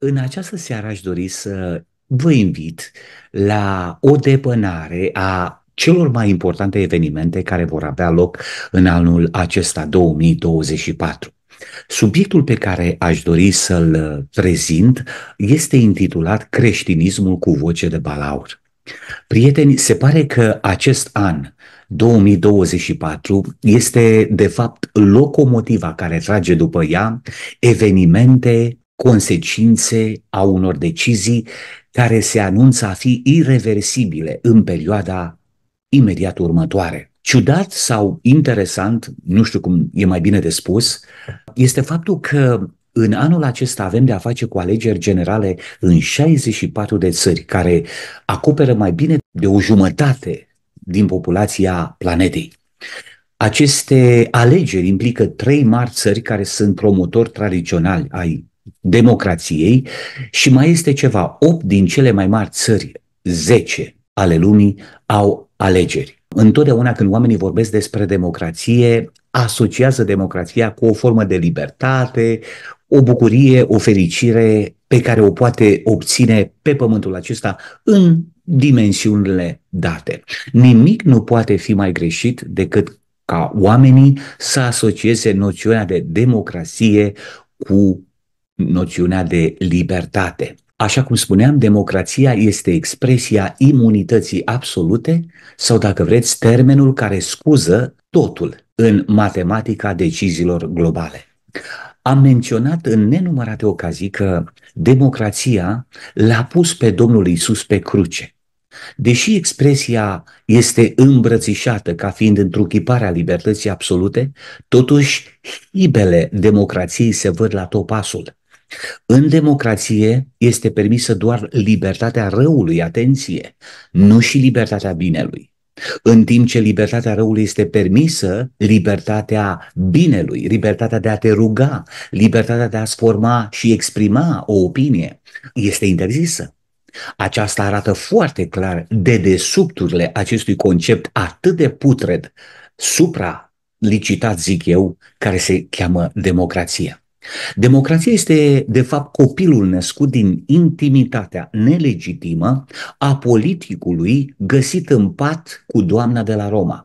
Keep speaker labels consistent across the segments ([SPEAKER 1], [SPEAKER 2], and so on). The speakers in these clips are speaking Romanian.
[SPEAKER 1] În această seară aș dori să vă invit la o depănare a celor mai importante evenimente care vor avea loc în anul acesta 2024. Subiectul pe care aș dori să-l prezint este intitulat Creștinismul cu voce de balaur. Prieteni, se pare că acest an, 2024 este de fapt locomotiva care trage după ea evenimente consecințe a unor decizii care se anunță a fi irreversibile în perioada imediat următoare. Ciudat sau interesant, nu știu cum e mai bine de spus, este faptul că în anul acesta avem de a face cu alegeri generale în 64 de țări, care acoperă mai bine de o jumătate din populația planetei. Aceste alegeri implică trei mari țări care sunt promotori tradiționali ai democrației și mai este ceva, 8 din cele mai mari țări, 10 ale lumii, au alegeri. Întotdeauna când oamenii vorbesc despre democrație, asociază democrația cu o formă de libertate, o bucurie, o fericire pe care o poate obține pe pământul acesta în dimensiunile date. Nimic nu poate fi mai greșit decât ca oamenii să asocieze noțiunea de democrație cu noțiunea de libertate. Așa cum spuneam, democrația este expresia imunității absolute sau, dacă vreți, termenul care scuză totul în matematica deciziilor globale. Am menționat în nenumărate ocazii că democrația l-a pus pe Domnul Isus pe cruce. Deși expresia este îmbrățișată ca fiind întruchiparea libertății absolute, totuși hibele democrației se văd la topasul. pasul. În democrație este permisă doar libertatea răului, atenție, nu și libertatea binelui. În timp ce libertatea răului este permisă, libertatea binelui, libertatea de a te ruga, libertatea de a-ți forma și exprima o opinie, este interzisă. Aceasta arată foarte clar dedesubturile acestui concept atât de putred, supra-licitat, zic eu, care se cheamă democrația. Democrația este, de fapt, copilul născut din intimitatea nelegitimă a politicului găsit în pat cu doamna de la Roma.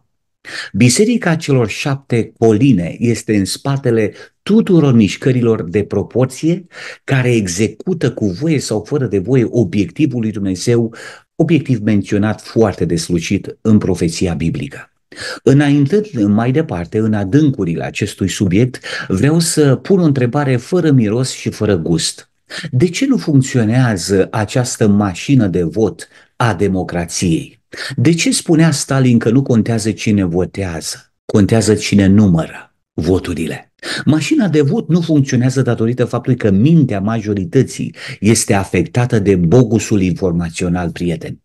[SPEAKER 1] Biserica celor șapte coline este în spatele tuturor mișcărilor de proporție care execută cu voie sau fără de voie obiectivul lui Dumnezeu, obiectiv menționat foarte deslucit în profeția biblică. Înaintând mai departe, în adâncurile acestui subiect, vreau să pun o întrebare fără miros și fără gust. De ce nu funcționează această mașină de vot a democrației? De ce spunea Stalin că nu contează cine votează, contează cine numără voturile? Mașina de vot nu funcționează datorită faptului că mintea majorității este afectată de bogusul informațional prieten.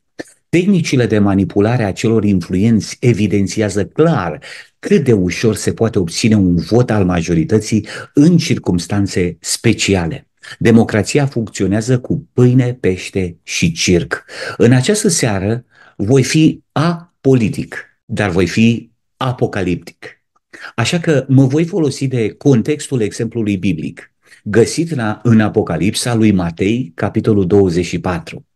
[SPEAKER 1] Tehnicile de manipulare a celor influenți evidențiază clar cât de ușor se poate obține un vot al majorității în circumstanțe speciale. Democrația funcționează cu pâine, pește și circ. În această seară voi fi apolitic, dar voi fi apocaliptic. Așa că mă voi folosi de contextul exemplului biblic, găsit în, în Apocalipsa lui Matei, capitolul 24.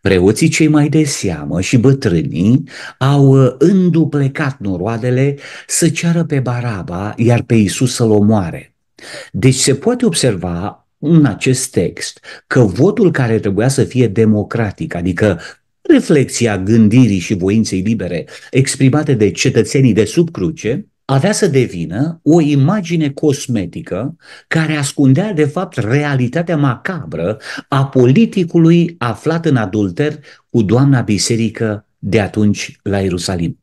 [SPEAKER 1] Preoții cei mai de seamă și bătrânii au uh, înduplecat noroadele să ceară pe Baraba, iar pe Isus să-l omoare. Deci se poate observa în acest text că votul care trebuia să fie democratic, adică reflexia gândirii și voinței libere exprimate de cetățenii de sub cruce, avea să devină o imagine cosmetică care ascundea, de fapt, realitatea macabră a politicului aflat în adulter cu doamna biserică de atunci la Ierusalim.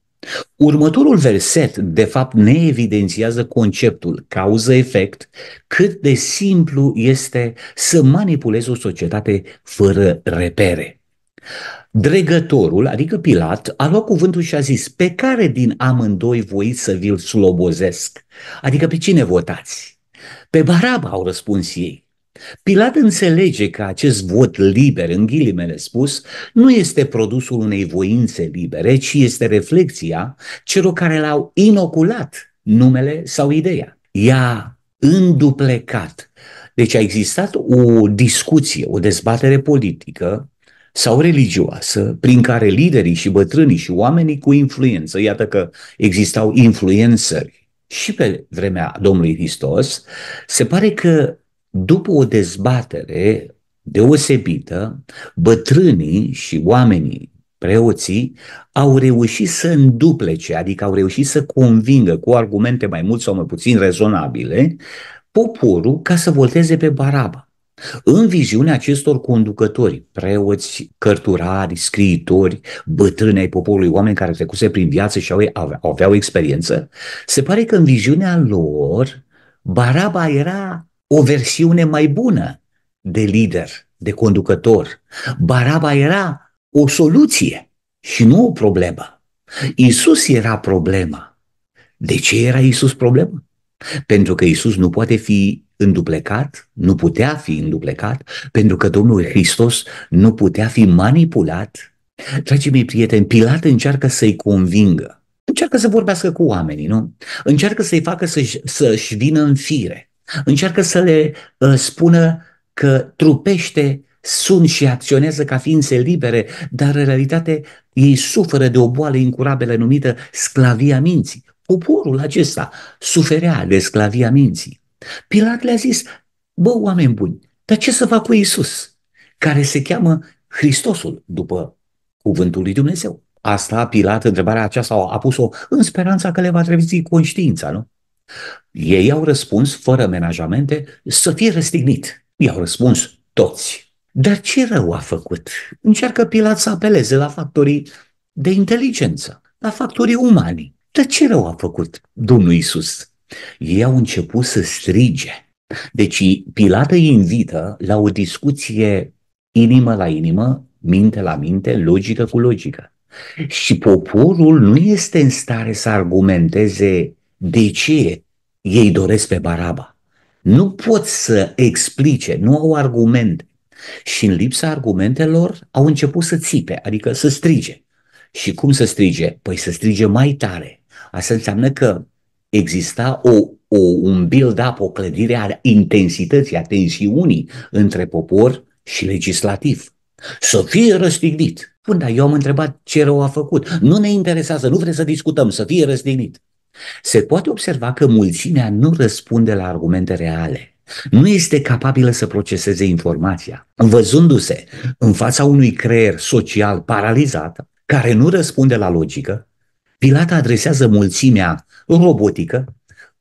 [SPEAKER 1] Următorul verset, de fapt, ne evidențiază conceptul cauză-efect, cât de simplu este să manipulezi o societate fără repere. Dregătorul, adică Pilat, a luat cuvântul și a zis, pe care din amândoi voi să vi-l slobozesc? Adică pe cine votați? Pe Baraba au răspuns ei. Pilat înțelege că acest vot liber, în ghilimele spus, nu este produsul unei voințe libere, ci este reflexia celor care l-au inoculat numele sau ideea. Ea înduplecat. Deci a existat o discuție, o dezbatere politică sau religioasă, prin care liderii și bătrânii și oamenii cu influență, iată că existau influențări și pe vremea Domnului Hristos, se pare că după o dezbatere deosebită, bătrânii și oamenii preoții au reușit să înduplece, adică au reușit să convingă cu argumente mai mult sau mai puțin rezonabile poporul ca să volteze pe Baraba. În viziunea acestor conducători, preoți, cărturari, scriitori, bătrâni ai poporului, oameni care trecuse prin viață și aveau, aveau experiență, se pare că în viziunea lor, Baraba era o versiune mai bună de lider, de conducător. Baraba era o soluție și nu o problemă. Isus era problema. De ce era Isus problema? Pentru că Isus nu poate fi înduplecat, nu putea fi înduplecat, pentru că Domnul Hristos nu putea fi manipulat. Dragii mei prieteni, Pilat încearcă să-i convingă. Încearcă să vorbească cu oamenii, nu? Încearcă să-i facă să-și, să-și vină în fire. Încearcă să le uh, spună că trupește sunt și acționează ca ființe libere, dar în realitate ei suferă de o boală incurabilă numită sclavia minții. Poporul acesta suferea de sclavia minții. Pilat le-a zis, bă, oameni buni, dar ce să fac cu Isus, care se cheamă Hristosul, după cuvântul lui Dumnezeu? Asta Pilat, întrebarea aceasta, a pus-o în speranța că le va trezi conștiința, nu? Ei au răspuns, fără menajamente, să fie răstignit. I-au răspuns toți. Dar ce rău a făcut? Încearcă Pilat să apeleze la factorii de inteligență, la factorii umani. Dar ce rău a făcut Domnul Isus? Ei au început să strige. Deci Pilate îi invită la o discuție inimă la inimă, minte la minte, logică cu logică. Și poporul nu este în stare să argumenteze de ce ei doresc pe Baraba. Nu pot să explice, nu au argumente. Și în lipsa argumentelor au început să țipe, adică să strige. Și cum să strige? Păi să strige mai tare. Asta înseamnă că exista o, o, un build-up, o clădire a intensității, a tensiunii între popor și legislativ. Să fie răstignit. Bun, dar eu am întrebat ce rău a făcut. Nu ne interesează, nu vrem să discutăm, să fie răstignit. Se poate observa că mulțimea nu răspunde la argumente reale. Nu este capabilă să proceseze informația, văzându-se în fața unui creier social paralizat, care nu răspunde la logică, Pilat adresează mulțimea în robotică,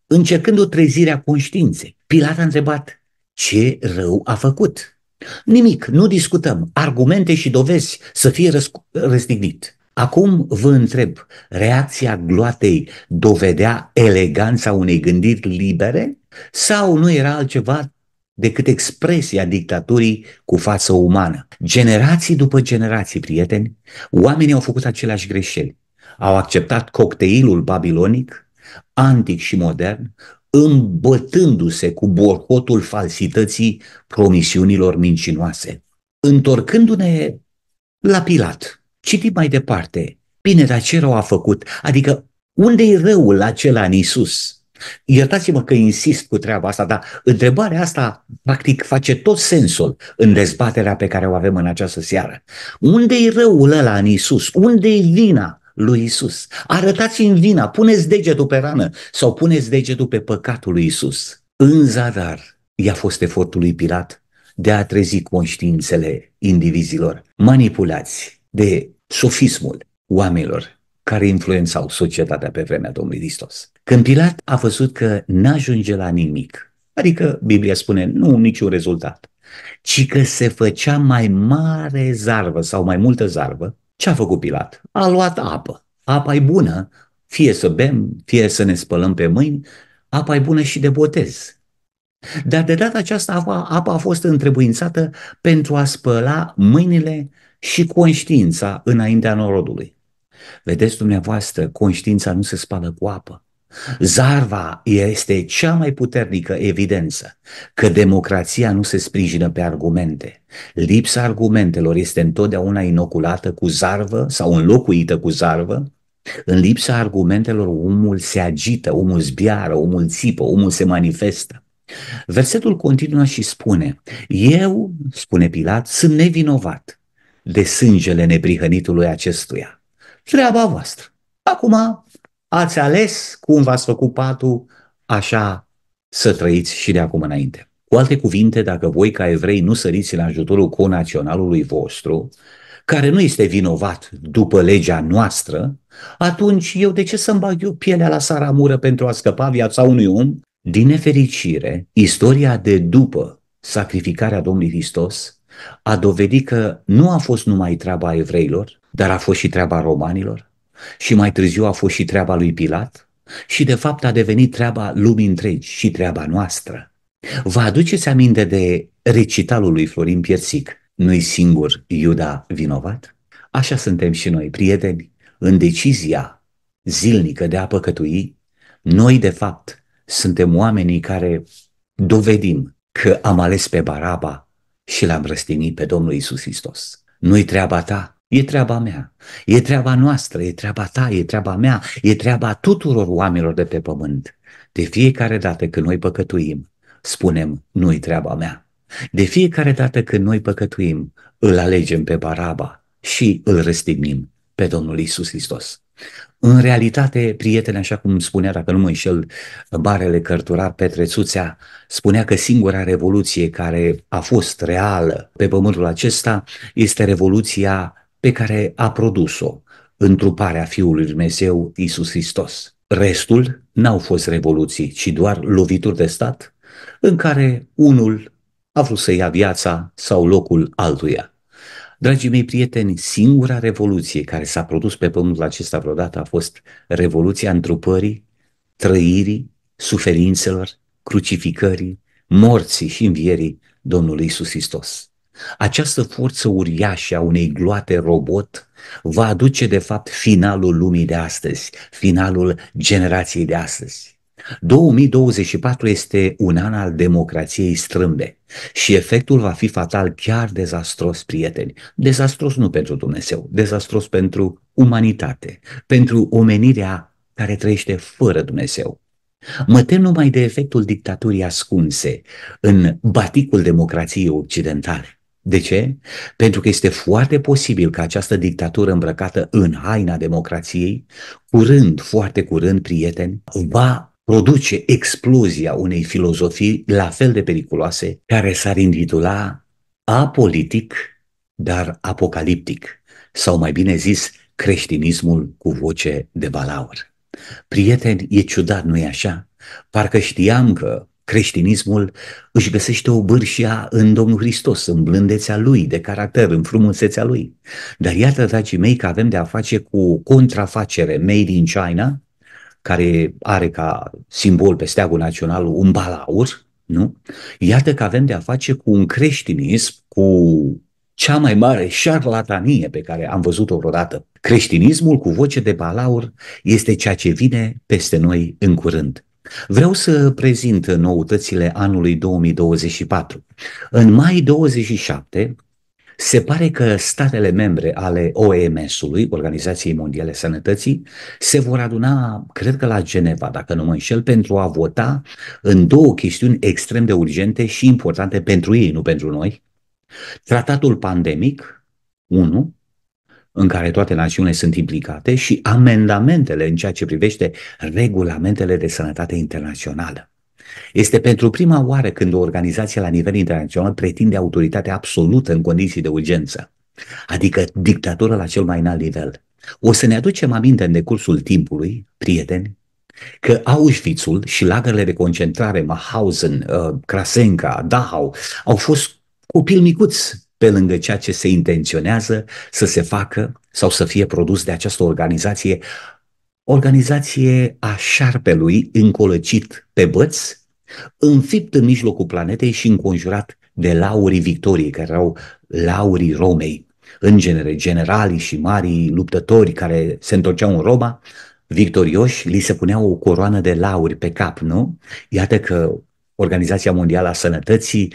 [SPEAKER 1] încercând o trezire a conștiinței. Pilat a întrebat ce rău a făcut. Nimic, nu discutăm. Argumente și dovezi să fie răsc- răstignit. Acum vă întreb, reacția gloatei dovedea eleganța unei gândiri libere sau nu era altceva decât expresia dictaturii cu față umană? Generații după generații, prieteni, oamenii au făcut aceleași greșeli. Au acceptat cocktailul babilonic, antic și modern, îmbătându-se cu borcotul falsității promisiunilor mincinoase. Întorcându-ne la Pilat, citim mai departe, bine, dar ce rău a făcut? Adică unde e răul acela în Isus? Iertați-mă că insist cu treaba asta, dar întrebarea asta practic face tot sensul în dezbaterea pe care o avem în această seară. Unde e răul ăla în Isus? Unde e vina? lui Isus. Arătați în vina, puneți degetul pe rană sau puneți degetul pe păcatul lui Isus. În zadar i-a fost efortul lui Pilat de a trezi conștiințele indivizilor manipulați de sofismul oamenilor care influențau societatea pe vremea Domnului Hristos. Când Pilat a văzut că n-ajunge la nimic, adică Biblia spune nu niciun rezultat, ci că se făcea mai mare zarvă sau mai multă zarvă, ce a făcut Pilat? A luat apă. Apa e bună, fie să bem, fie să ne spălăm pe mâini, apa e bună și de botez. Dar de data aceasta apa, apa a fost întrebuințată pentru a spăla mâinile și conștiința înaintea norodului. Vedeți dumneavoastră, conștiința nu se spală cu apă, Zarva este cea mai puternică evidență că democrația nu se sprijină pe argumente. Lipsa argumentelor este întotdeauna inoculată cu zarvă sau înlocuită cu zarvă. În lipsa argumentelor omul se agită, omul zbiară, omul țipă, omul se manifestă. Versetul continuă și spune, eu, spune Pilat, sunt nevinovat de sângele neprihănitului acestuia. Treaba voastră. Acum ați ales cum v-ați făcut patul, așa să trăiți și de acum înainte. Cu alte cuvinte, dacă voi ca evrei nu săriți în ajutorul conaționalului vostru, care nu este vinovat după legea noastră, atunci eu de ce să-mi bag eu pielea la saramură pentru a scăpa viața unui om? Din nefericire, istoria de după sacrificarea Domnului Hristos a dovedit că nu a fost numai treaba evreilor, dar a fost și treaba romanilor, și mai târziu a fost și treaba lui Pilat și de fapt a devenit treaba lumii întregi și treaba noastră. Vă aduceți aminte de recitalul lui Florin Piersic, nu-i singur Iuda vinovat? Așa suntem și noi, prieteni, în decizia zilnică de a păcătui, noi de fapt suntem oamenii care dovedim că am ales pe Baraba și l-am răstinit pe Domnul Isus Hristos. Nu-i treaba ta, E treaba mea, e treaba noastră, e treaba ta, e treaba mea, e treaba tuturor oamenilor de pe pământ. De fiecare dată când noi păcătuim, spunem, nu-i treaba mea. De fiecare dată când noi păcătuim, îl alegem pe Baraba și îl răstignim pe Domnul Isus Hristos. În realitate, prietene, așa cum spunea, dacă nu mă înșel, Barele Cărtura Petrețuțea, spunea că singura revoluție care a fost reală pe pământul acesta este revoluția pe care a produs-o întruparea Fiului Dumnezeu Isus Hristos. Restul n-au fost revoluții, ci doar lovituri de stat în care unul a vrut să ia viața sau locul altuia. Dragii mei prieteni, singura revoluție care s-a produs pe pământul acesta vreodată a fost revoluția întrupării, trăirii, suferințelor, crucificării, morții și învierii Domnului Isus Hristos. Această forță uriașă a unei gloate robot va aduce de fapt finalul lumii de astăzi, finalul generației de astăzi. 2024 este un an al democrației strâmbe și efectul va fi fatal chiar dezastros, prieteni. Dezastros nu pentru Dumnezeu, dezastros pentru umanitate, pentru omenirea care trăiește fără Dumnezeu. Mă tem numai de efectul dictaturii ascunse în baticul democrației occidentale. De ce? Pentru că este foarte posibil ca această dictatură îmbrăcată în haina democrației, curând, foarte curând, prieteni, va produce explozia unei filozofii la fel de periculoase, care s-ar intitula apolitic, dar apocaliptic, sau mai bine zis, creștinismul cu voce de balaur. Prieteni, e ciudat, nu-i așa? Parcă știam că Creștinismul își găsește o bârșia în Domnul Hristos, în blândețea Lui, de caracter, în frumusețea Lui. Dar iată, dragii mei, că avem de a face cu o contrafacere made in China, care are ca simbol pe steagul național un balaur, nu? Iată că avem de a face cu un creștinism, cu cea mai mare șarlatanie pe care am văzut-o vreodată. Creștinismul cu voce de balaur este ceea ce vine peste noi în curând. Vreau să prezint noutățile anului 2024. În mai 27, se pare că statele membre ale OMS-ului, Organizației Mondiale Sănătății, se vor aduna, cred că la Geneva, dacă nu mă înșel, pentru a vota în două chestiuni extrem de urgente și importante pentru ei, nu pentru noi. Tratatul pandemic, 1, în care toate națiunile sunt implicate și amendamentele în ceea ce privește regulamentele de sănătate internațională. Este pentru prima oară când o organizație la nivel internațional pretinde autoritate absolută în condiții de urgență, adică dictatură la cel mai înalt nivel. O să ne aducem aminte în decursul timpului, prieteni, că Auschwitzul și lagările de concentrare Mauthausen, uh, Krasenka, Dachau au fost copil micuți pe lângă ceea ce se intenționează să se facă sau să fie produs de această organizație, organizație a șarpelui încolăcit pe băț, înfipt în mijlocul planetei și înconjurat de laurii victoriei, care erau laurii Romei. În genere, generalii și marii luptători care se întorceau în Roma, victorioși, li se punea o coroană de lauri pe cap, nu? Iată că Organizația Mondială a Sănătății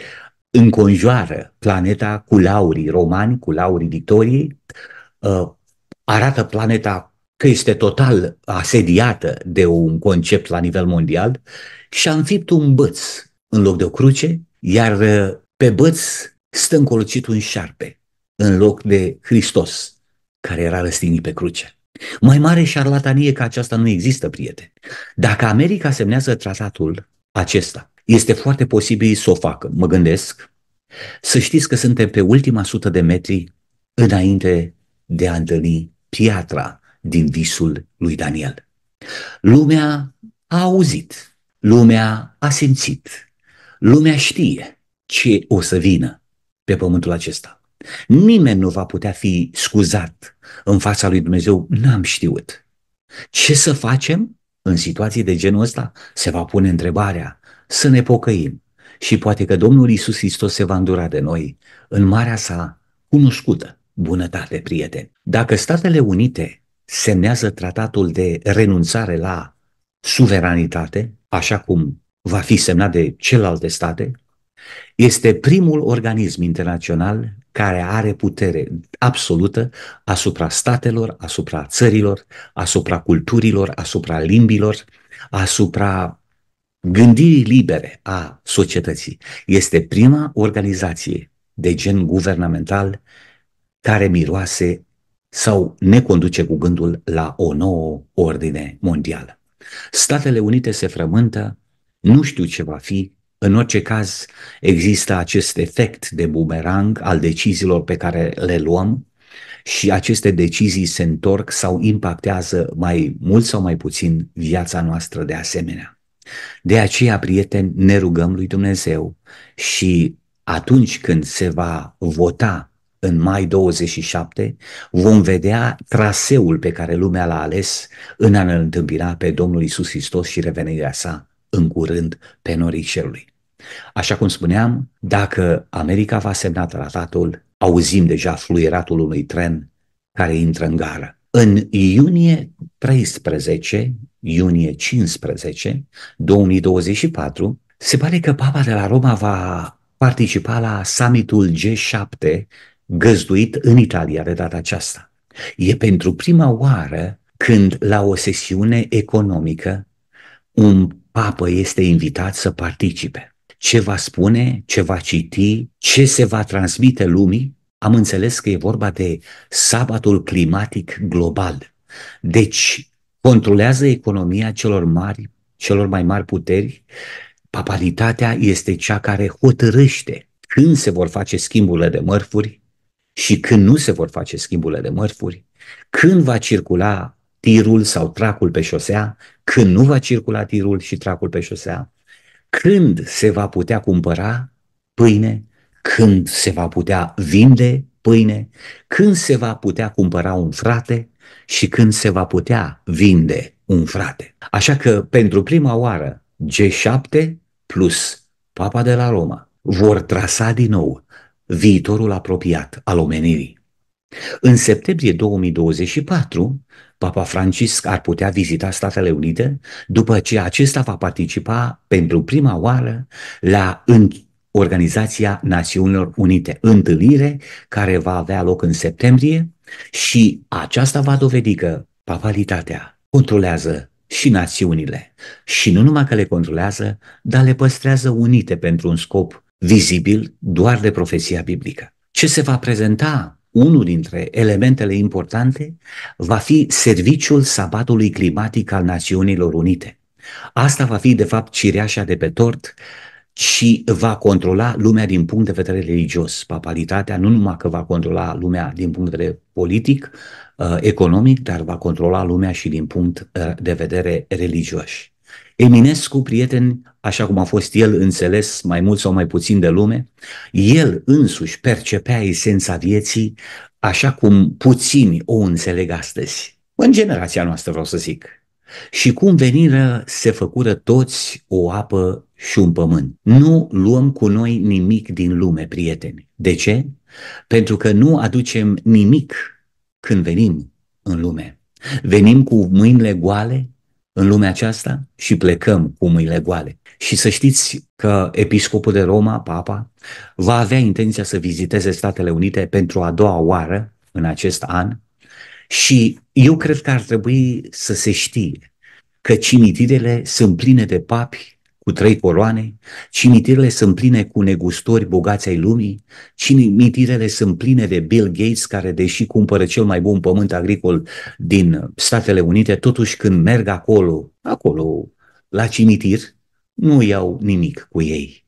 [SPEAKER 1] înconjoară planeta cu laurii romani, cu laurii victoriei, uh, arată planeta că este total asediată de un concept la nivel mondial și a înfipt un băț în loc de o cruce, iar uh, pe băț stă încolocit un șarpe în loc de Hristos, care era răstignit pe cruce. Mai mare șarlatanie ca aceasta nu există, prieteni. Dacă America semnează tratatul acesta. Este foarte posibil să o facă, mă gândesc. Să știți că suntem pe ultima sută de metri înainte de a întâlni piatra din visul lui Daniel. Lumea a auzit, lumea a simțit, lumea știe ce o să vină pe pământul acesta. Nimeni nu va putea fi scuzat în fața lui Dumnezeu, n-am știut. Ce să facem? în situații de genul ăsta se va pune întrebarea să ne pocăim și poate că Domnul Isus Hristos se va îndura de noi în marea sa cunoscută bunătate, prieteni. Dacă Statele Unite semnează tratatul de renunțare la suveranitate, așa cum va fi semnat de celelalte state, este primul organism internațional care are putere absolută asupra statelor, asupra țărilor, asupra culturilor, asupra limbilor, asupra gândirii libere a societății. Este prima organizație de gen guvernamental care miroase sau ne conduce cu gândul la o nouă ordine mondială. Statele Unite se frământă, nu știu ce va fi în orice caz, există acest efect de bumerang al deciziilor pe care le luăm și aceste decizii se întorc sau impactează mai mult sau mai puțin viața noastră de asemenea. De aceea, prieteni, ne rugăm lui Dumnezeu și atunci când se va vota în mai 27, vom vedea traseul pe care lumea l-a ales în a ne întâmpina pe Domnul Isus Hristos și revenirea sa în curând pe norii cerului. Așa cum spuneam, dacă America va semna tratatul, auzim deja fluieratul unui tren care intră în gară. În iunie 13, iunie 15, 2024, se pare că Papa de la Roma va participa la summitul G7 găzduit în Italia de data aceasta. E pentru prima oară când la o sesiune economică un papă este invitat să participe ce va spune, ce va citi, ce se va transmite lumii, am înțeles că e vorba de sabatul climatic global. Deci, controlează economia celor mari, celor mai mari puteri. Papalitatea este cea care hotărăște când se vor face schimburile de mărfuri și când nu se vor face schimburile de mărfuri, când va circula tirul sau tracul pe șosea, când nu va circula tirul și tracul pe șosea, când se va putea cumpăra pâine? Când se va putea vinde pâine? Când se va putea cumpăra un frate? Și când se va putea vinde un frate? Așa că, pentru prima oară, G7 plus Papa de la Roma vor trasa din nou viitorul apropiat al omenirii. În septembrie 2024, Papa Francisc ar putea vizita Statele Unite după ce acesta va participa pentru prima oară la Organizația Națiunilor Unite, întâlnire care va avea loc în septembrie și aceasta va dovedi că papalitatea controlează și națiunile. Și nu numai că le controlează, dar le păstrează unite pentru un scop vizibil doar de profeția biblică. Ce se va prezenta unul dintre elementele importante va fi serviciul sabatului climatic al Națiunilor Unite. Asta va fi, de fapt, cireașa de pe tort și va controla lumea din punct de vedere religios. Papalitatea nu numai că va controla lumea din punct de vedere politic, uh, economic, dar va controla lumea și din punct uh, de vedere religios. Eminescu, prieten, așa cum a fost el înțeles mai mult sau mai puțin de lume, el însuși percepea esența vieții așa cum puțini o înțeleg astăzi. În generația noastră, vreau să zic. Și cum veniră se făcură toți o apă și un pământ. Nu luăm cu noi nimic din lume, prieteni. De ce? Pentru că nu aducem nimic când venim în lume. Venim cu mâinile goale, în lumea aceasta și plecăm cu mâinile goale. Și să știți că episcopul de Roma, papa, va avea intenția să viziteze Statele Unite pentru a doua oară în acest an și eu cred că ar trebui să se știe că cimitirele sunt pline de papi cu trei coloane, cimitirele sunt pline cu negustori bogați ai lumii, cimitirele sunt pline de Bill Gates, care deși cumpără cel mai bun pământ agricol din Statele Unite, totuși când merg acolo, acolo, la cimitir, nu iau nimic cu ei.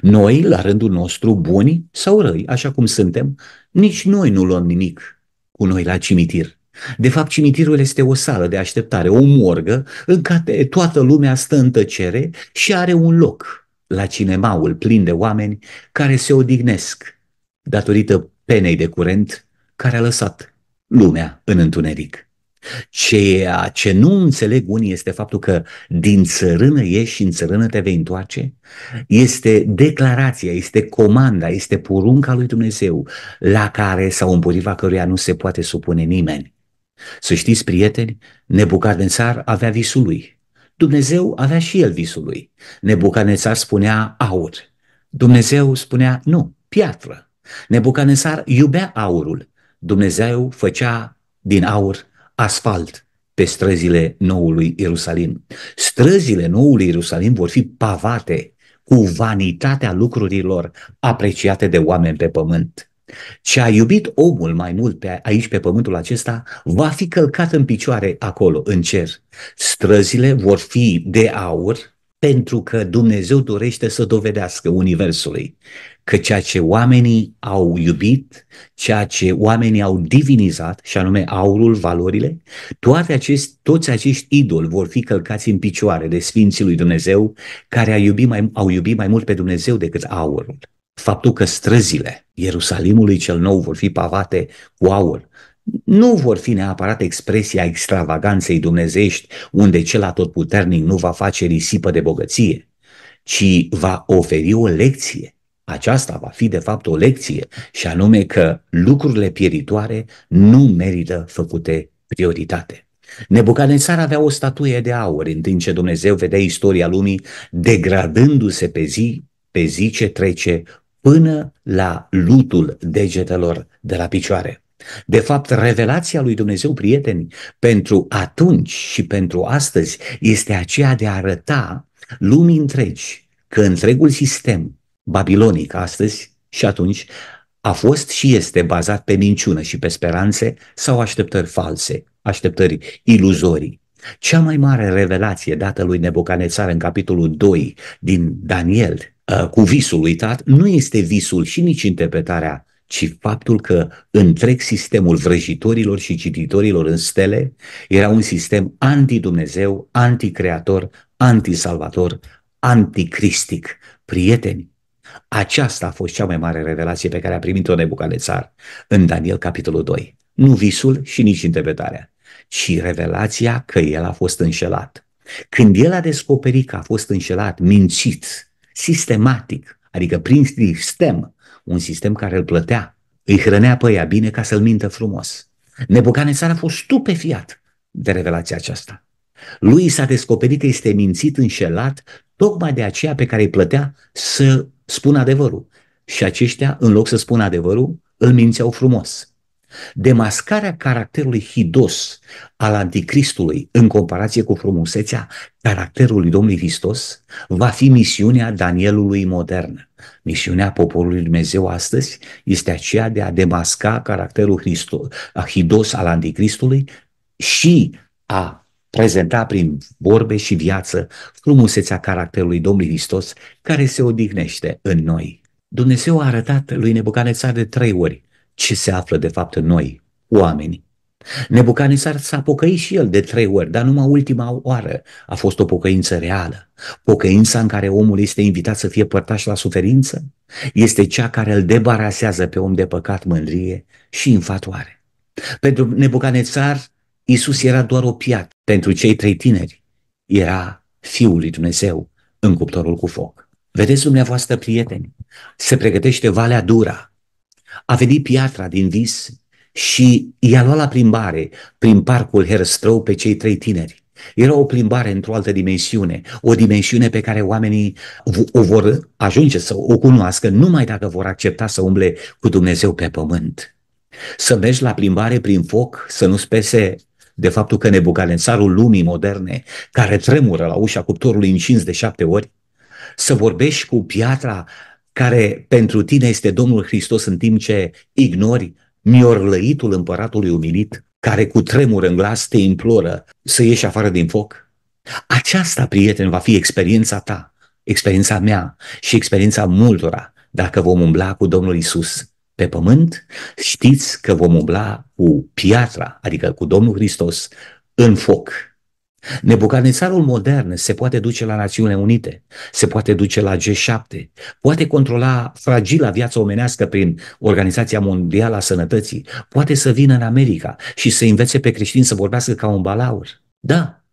[SPEAKER 1] Noi, la rândul nostru, buni sau răi, așa cum suntem, nici noi nu luăm nimic cu noi la cimitir. De fapt, cimitirul este o sală de așteptare, o morgă, în care toată lumea stă în tăcere și are un loc la cinemaul plin de oameni care se odihnesc datorită penei de curent care a lăsat
[SPEAKER 2] lumea în
[SPEAKER 1] întuneric. Ceea ce nu înțeleg unii este faptul că din țărână ieși și în țărână te vei întoarce. Este declarația, este comanda, este porunca lui Dumnezeu la care sau împotriva căruia nu se poate supune nimeni. Să știți, prieteni, Nebucadnețar avea visul lui. Dumnezeu avea și el visul lui. Nebucadnețar spunea aur. Dumnezeu spunea nu, piatră. Nebucadnețar iubea aurul. Dumnezeu făcea din aur asfalt pe străzile noului Ierusalim. Străzile noului Ierusalim vor fi pavate cu vanitatea lucrurilor apreciate de oameni pe pământ. Ce a iubit omul mai mult pe aici, pe pământul acesta, va fi călcat în picioare acolo, în cer. Străzile vor fi de aur, pentru că Dumnezeu dorește să dovedească Universului că ceea ce oamenii au iubit, ceea ce oamenii au divinizat, și anume aurul, valorile, toate acest, toți acești idoli vor fi călcați în picioare de Sfinții lui Dumnezeu, care au iubit mai, au iubit mai mult pe Dumnezeu decât aurul faptul că străzile Ierusalimului cel nou vor fi pavate cu aur, nu vor fi neapărat expresia extravaganței dumnezești, unde cel atotputernic nu va face risipă de bogăție, ci va oferi o lecție. Aceasta va fi de fapt o lecție și anume că lucrurile pieritoare nu merită făcute prioritate. Nebucanețar avea o statuie de aur, în timp ce Dumnezeu vedea istoria lumii degradându-se pe zi pe zi ce trece până la lutul degetelor de la picioare. De fapt, revelația lui Dumnezeu, prieteni, pentru atunci și pentru astăzi este aceea de a arăta lumii întregi că întregul sistem babilonic astăzi și atunci a fost și este bazat pe minciună și pe speranțe sau așteptări false, așteptări iluzorii. Cea mai mare revelație dată lui Nebucanețar în capitolul 2 din Daniel Uh, cu visul uitat, nu este visul și nici interpretarea, ci faptul că întreg sistemul vrăjitorilor și cititorilor în stele era un sistem anti-Dumnezeu, anti-creator, anti-salvator, anticristic. Prieteni, aceasta a fost cea mai mare revelație pe care a primit-o Nebucanețar în Daniel capitolul 2. Nu visul și nici interpretarea, ci revelația că el a fost înșelat. Când el a descoperit că a fost înșelat, mințit, sistematic, adică prin sistem, un sistem care îl plătea, îi hrănea pe ea bine ca să-l mintă frumos. Nebucanețar a fost stupefiat de revelația aceasta. Lui s-a descoperit că este mințit, înșelat, tocmai de aceea pe care îi plătea să spună adevărul. Și aceștia, în loc să spună adevărul, îl mințeau frumos. Demascarea caracterului hidos al anticristului în comparație cu frumusețea caracterului Domnului Hristos va fi misiunea Danielului modern. Misiunea poporului Dumnezeu astăzi este aceea de a demasca caracterul Hristos, hidos al anticristului și a prezenta prin vorbe și viață frumusețea caracterului Domnului Hristos care se odihnește în noi. Dumnezeu a arătat lui Nebucanețar de trei ori ce se află de fapt în noi, oamenii. Nebucanesar s-a pocăit și el de trei ori, dar numai ultima oară a fost o pocăință reală. Pocăința în care omul este invitat să fie părtaș la suferință este cea care îl debarasează pe om de păcat, mândrie și infatoare. Pentru Nebucanețar, Isus era doar o piatră. Pentru cei trei tineri, era Fiul lui Dumnezeu în cuptorul cu foc. Vedeți dumneavoastră, prieteni, se pregătește valea dura, a venit piatra din vis și i-a luat la plimbare prin parcul Herăstrău pe cei trei tineri. Era o plimbare într-o altă dimensiune, o dimensiune pe care oamenii o vor ajunge să o cunoască numai dacă vor accepta să umble cu Dumnezeu pe pământ. Să mergi la plimbare prin foc, să nu spese de faptul că nebucalențarul lumii moderne, care tremură la ușa cuptorului 5 de șapte ori, să vorbești cu piatra care pentru tine este Domnul Hristos în timp ce ignori miorlăitul împăratului umilit, care cu tremur în glas te imploră să ieși afară din foc? Aceasta, prieten, va fi experiența ta, experiența mea și experiența multora dacă vom umbla cu Domnul Isus pe pământ, știți că vom umbla cu piatra, adică cu Domnul Hristos, în foc. Nebucanețarul modern se poate duce la Națiunile Unite, se poate duce la G7, poate controla fragila viața omenească prin Organizația Mondială a Sănătății, poate să vină în America și să învețe pe creștini să vorbească ca un balaur. Da,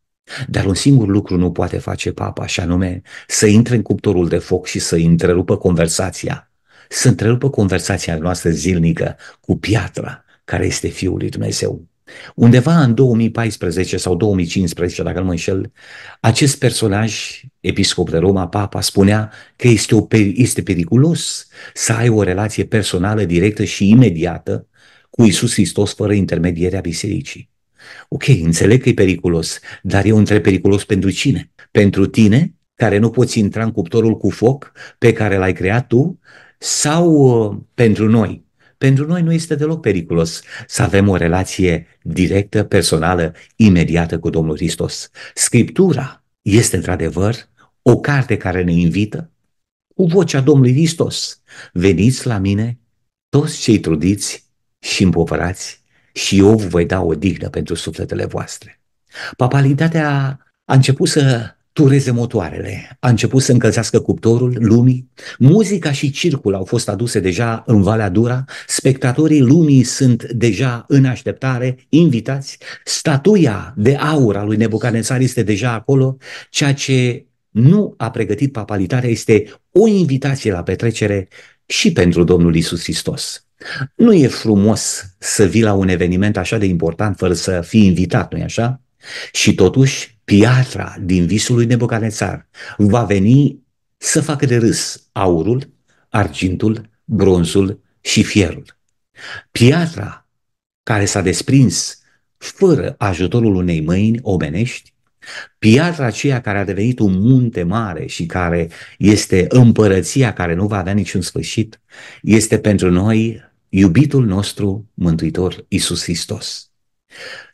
[SPEAKER 1] dar un singur lucru nu poate face papa, și anume să intre în cuptorul de foc și să întrerupă conversația. Să întrerupă conversația noastră zilnică cu piatra care este Fiul lui Dumnezeu. Undeva în 2014 sau 2015, dacă nu mă înșel, acest personaj, episcop de Roma, papa, spunea că este, o, este periculos să ai o relație personală, directă și imediată cu Isus Hristos fără intermedierea bisericii. Ok, înțeleg că e periculos, dar e un periculos pentru cine? Pentru tine, care nu poți intra în cuptorul cu foc pe care l-ai creat tu, sau uh, pentru noi, pentru noi nu este deloc periculos să avem o relație directă, personală, imediată cu Domnul Hristos. Scriptura este într-adevăr o carte care ne invită cu vocea Domnului Hristos. Veniți la mine, toți cei trudiți și împovărați, și eu vă voi da o dignă pentru sufletele voastre. Papalitatea a început să tureze motoarele. A început să încălzească cuptorul lumii, muzica și circul au fost aduse deja în Valea Dura, spectatorii lumii sunt deja în așteptare, invitați, statuia de aur a lui Nebucanețar este deja acolo, ceea ce nu a pregătit papalitatea este o invitație la petrecere și pentru Domnul Isus Hristos. Nu e frumos să vii la un eveniment așa de important fără să fii invitat, nu-i așa? Și totuși, piatra din visul lui Nebucanețar va veni să facă de râs aurul, argintul, bronzul și fierul. Piatra care s-a desprins fără ajutorul unei mâini omenești, piatra aceea care a devenit un munte mare și care este împărăția care nu va avea niciun sfârșit, este pentru noi iubitul nostru Mântuitor Isus Hristos.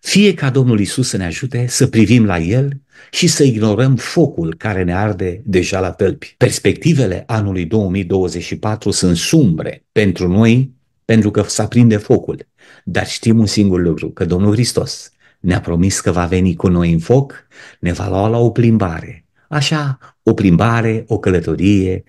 [SPEAKER 1] Fie ca Domnul Isus să ne ajute să privim la El și să ignorăm focul care ne arde deja la tălpi. Perspectivele anului 2024 sunt sumbre pentru noi, pentru că s-a prinde focul. Dar știm un singur lucru, că Domnul Hristos ne-a promis că va veni cu noi în foc, ne va lua la o plimbare. Așa, o plimbare, o călătorie,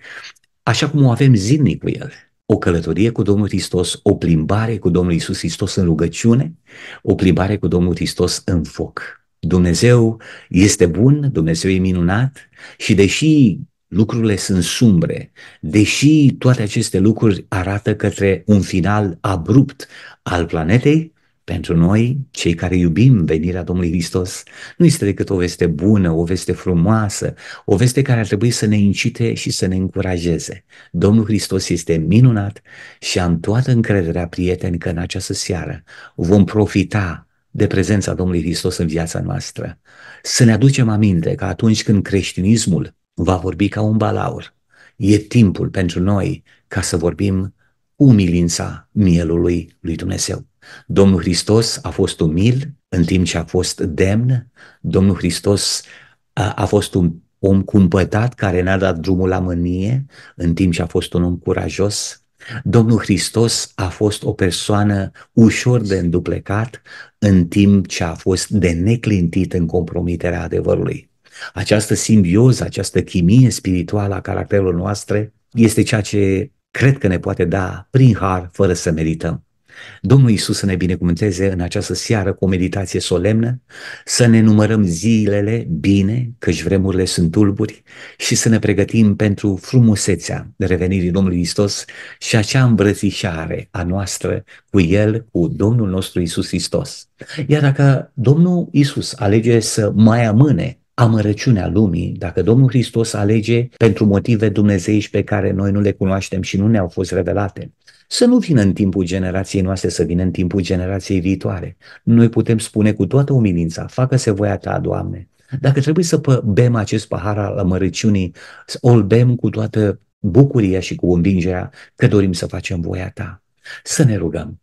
[SPEAKER 1] așa cum o avem zilnic cu El o călătorie cu Domnul Hristos, o plimbare cu Domnul Isus Hristos în rugăciune, o plimbare cu Domnul Hristos în foc. Dumnezeu este bun, Dumnezeu e minunat și deși lucrurile sunt sumbre, deși toate aceste lucruri arată către un final abrupt al planetei, pentru noi, cei care iubim venirea Domnului Hristos, nu este decât o veste bună, o veste frumoasă, o veste care ar trebui să ne incite și să ne încurajeze. Domnul Hristos este minunat și am toată încrederea, prieteni, că în această seară vom profita de prezența Domnului Hristos în viața noastră. Să ne aducem aminte că atunci când creștinismul va vorbi ca un balaur, e timpul pentru noi ca să vorbim umilința mielului lui Dumnezeu. Domnul Hristos a fost umil în timp ce a fost demn. Domnul Hristos a, a fost un om cumpătat care n-a dat drumul la mânie în timp ce a fost un om curajos. Domnul Hristos a fost o persoană ușor de înduplecat în timp ce a fost de neclintit în compromiterea adevărului. Această simbioză, această chimie spirituală a caracterului noastre este ceea ce cred că ne poate da prin har fără să merităm. Domnul Iisus să ne binecuvânteze în această seară cu o meditație solemnă, să ne numărăm zilele bine, căci vremurile sunt tulburi, și să ne pregătim pentru frumusețea revenirii Domnului Hristos și acea îmbrățișare a noastră cu El, cu Domnul nostru Isus Hristos. Iar dacă Domnul Isus alege să mai amâne amărăciunea lumii, dacă Domnul Hristos alege pentru motive dumnezeiești pe care noi nu le cunoaștem și nu ne-au fost revelate, să nu vină în timpul generației noastre, să vină în timpul generației viitoare. Noi putem spune cu toată umilința, facă-se voia ta, Doamne. Dacă trebuie să bem acest pahar al mărăciunii, o bem cu toată bucuria și cu învingerea că dorim să facem voia ta. Să ne rugăm.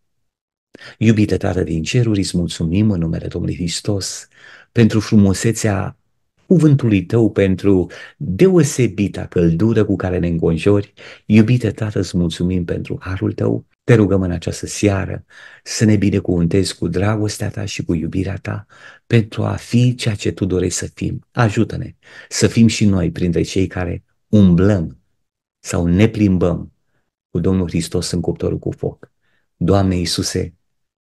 [SPEAKER 1] Iubite Tată din ceruri, îți mulțumim în numele Domnului Hristos pentru frumusețea cuvântului tău pentru deosebita căldură cu care ne înconjori. Iubite Tată, îți mulțumim pentru harul tău. Te rugăm în această seară să ne binecuvântezi cu dragostea ta și cu iubirea ta pentru a fi ceea ce tu dorești să fim. Ajută-ne să fim și noi printre cei care umblăm sau ne plimbăm cu Domnul Hristos în cuptorul cu foc. Doamne Iisuse,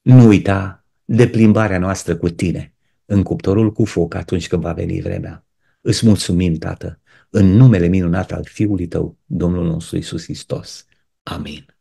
[SPEAKER 1] nu uita de plimbarea noastră cu Tine în cuptorul cu foc atunci când va veni vremea. Îți mulțumim, Tată, în numele minunat al Fiului Tău, Domnul nostru Isus Hristos. Amin.